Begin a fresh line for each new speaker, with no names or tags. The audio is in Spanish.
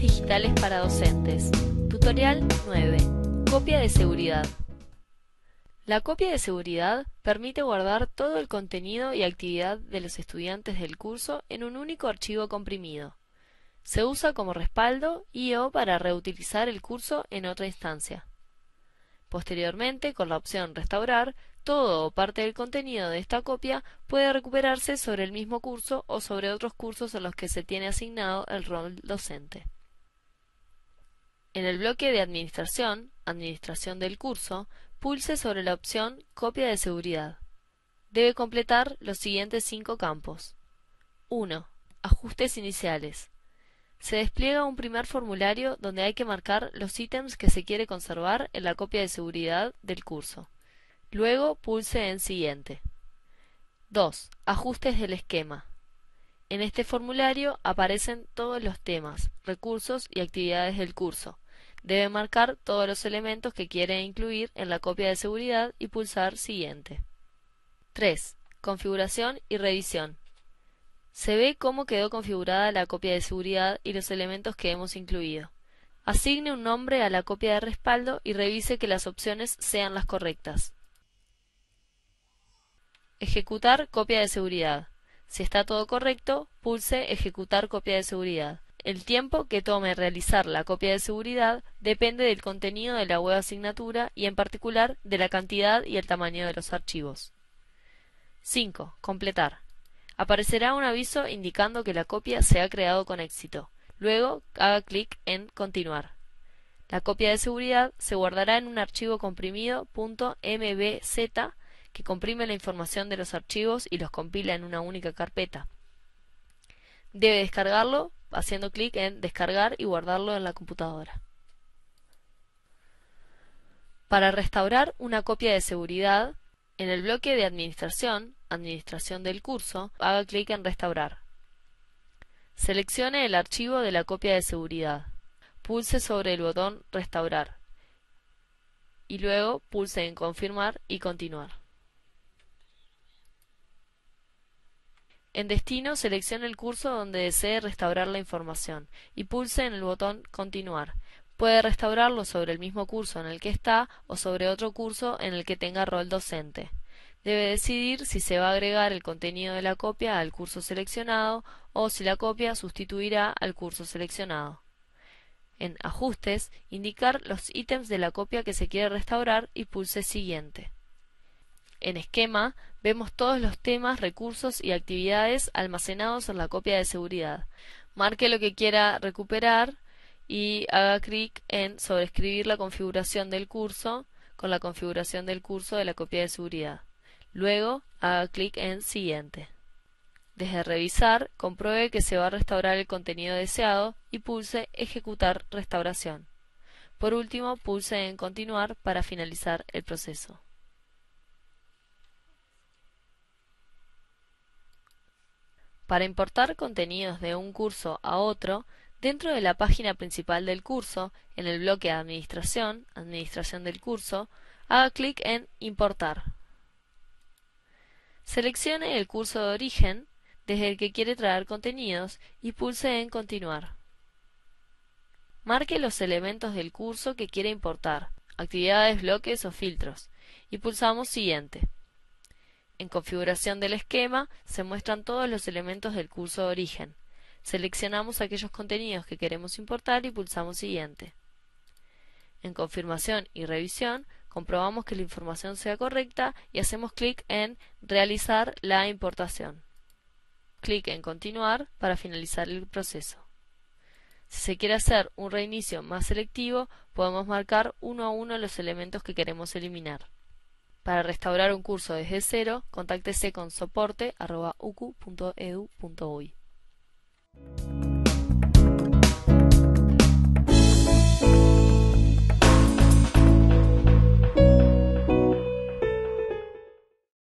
digitales para docentes. Tutorial 9. Copia de seguridad. La copia de seguridad permite guardar todo el contenido y actividad de los estudiantes del curso en un único archivo comprimido. Se usa como respaldo y o para reutilizar el curso en otra instancia. Posteriormente, con la opción Restaurar, todo o parte del contenido de esta copia puede recuperarse sobre el mismo curso o sobre otros cursos a los que se tiene asignado el rol docente. En el bloque de Administración, Administración del curso, pulse sobre la opción Copia de seguridad. Debe completar los siguientes cinco campos. 1. Ajustes iniciales. Se despliega un primer formulario donde hay que marcar los ítems que se quiere conservar en la copia de seguridad del curso. Luego pulse en Siguiente. 2. Ajustes del esquema. En este formulario aparecen todos los temas, recursos y actividades del curso. Debe marcar todos los elementos que quiere incluir en la copia de seguridad y pulsar Siguiente. 3. Configuración y revisión. Se ve cómo quedó configurada la copia de seguridad y los elementos que hemos incluido. Asigne un nombre a la copia de respaldo y revise que las opciones sean las correctas. Ejecutar copia de seguridad. Si está todo correcto, pulse Ejecutar copia de seguridad. El tiempo que tome realizar la copia de seguridad depende del contenido de la web asignatura y en particular de la cantidad y el tamaño de los archivos. 5. Completar. Aparecerá un aviso indicando que la copia se ha creado con éxito. Luego haga clic en Continuar. La copia de seguridad se guardará en un archivo comprimido .mbz que comprime la información de los archivos y los compila en una única carpeta. Debe descargarlo haciendo clic en descargar y guardarlo en la computadora. Para restaurar una copia de seguridad, en el bloque de Administración, Administración del curso, haga clic en Restaurar. Seleccione el archivo de la copia de seguridad. Pulse sobre el botón Restaurar y luego pulse en Confirmar y Continuar. En Destino, seleccione el curso donde desee restaurar la información y pulse en el botón Continuar. Puede restaurarlo sobre el mismo curso en el que está o sobre otro curso en el que tenga rol docente. Debe decidir si se va a agregar el contenido de la copia al curso seleccionado o si la copia sustituirá al curso seleccionado. En Ajustes, indicar los ítems de la copia que se quiere restaurar y pulse Siguiente en esquema, vemos todos los temas, recursos y actividades almacenados en la copia de seguridad. Marque lo que quiera recuperar y haga clic en Sobrescribir la configuración del curso con la configuración del curso de la copia de seguridad. Luego, haga clic en Siguiente. Desde Revisar, compruebe que se va a restaurar el contenido deseado y pulse Ejecutar restauración. Por último, pulse en Continuar para finalizar el proceso. para importar contenidos de un curso a otro dentro de la página principal del curso, en el bloque Administración, Administración del curso, haga clic en Importar. Seleccione el curso de origen desde el que quiere traer contenidos y pulse en Continuar. Marque los elementos del curso que quiere importar, actividades, bloques o filtros, y pulsamos Siguiente. En configuración del esquema se muestran todos los elementos del curso de origen. Seleccionamos aquellos contenidos que queremos importar y pulsamos Siguiente. En confirmación y revisión, comprobamos que la información sea correcta y hacemos clic en Realizar la importación. Clic en Continuar para finalizar el proceso. Si se quiere hacer un reinicio más selectivo, podemos marcar uno a uno los elementos que queremos eliminar. Para restaurar un curso desde cero, contáctese con soporte.ucu.edu.uy.